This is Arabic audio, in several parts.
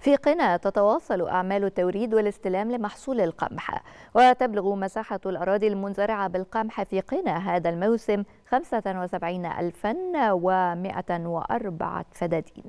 في قنا تتواصل أعمال التوريد والاستلام لمحصول القمح وتبلغ مساحة الأراضي المنزرعة بالقمح في قنا هذا الموسم 75104 فدادين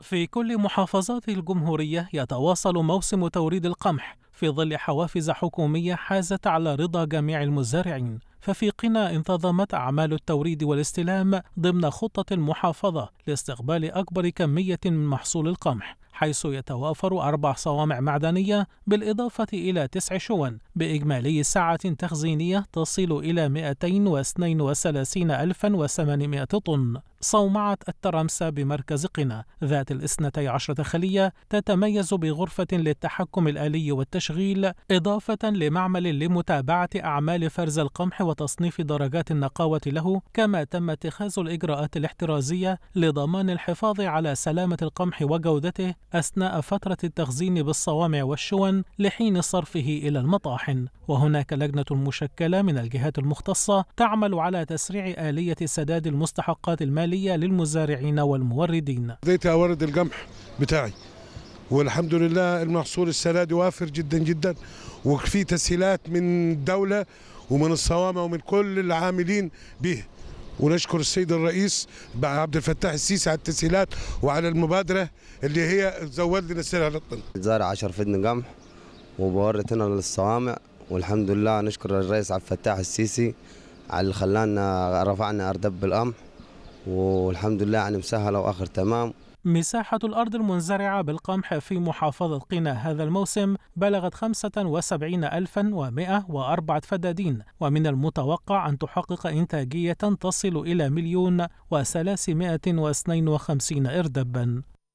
في كل محافظات الجمهورية يتواصل موسم توريد القمح في ظل حوافز حكومية حازت على رضا جميع المزارعين ففي قنا انتظمت أعمال التوريد والاستلام ضمن خطة المحافظة لاستقبال أكبر كمية من محصول القمح حيث يتوافر أربع صوامع معدنية بالإضافة إلى تسع شون بإجمالي سعة تخزينية تصل إلى 232 طن صومعة الترمسة بمركز قنا ذات الاثنتي عشرة خلية تتميز بغرفة للتحكم الآلي والتشغيل إضافة لمعمل لمتابعة أعمال فرز القمح وتصنيف درجات النقاوة له كما تم اتخاذ الإجراءات الاحترازية لضمان الحفاظ على سلامة القمح وجودته أثناء فترة التخزين بالصوامع والشون لحين صرفه إلى المطاحن وهناك لجنة مشكلة من الجهات المختصة تعمل على تسريع آلية سداد المستحقات المالية مالية للمزارعين والموردين بديت أورد القمح بتاعي والحمد لله المحصول السنة دي وافر جدا جدا وفي تسهيلات من الدولة ومن الصوامة ومن كل العاملين به ونشكر السيد الرئيس عبد الفتاح السيسي على التسهيلات وعلى المبادرة اللي هي زود لنا السلع للطن زارع 10 فدن قمح وبورت هنا للصوامع والحمد لله نشكر الرئيس عبد الفتاح السيسي على اللي خلانا رفعنا أردب القمح والحمد لله يعني مسهله واخر تمام مساحة الأرض المنزرعة بالقمح في محافظة قنا هذا الموسم بلغت 75104 فدادين ومن المتوقع أن تحقق إنتاجية تصل إلى مليون و352 إردبا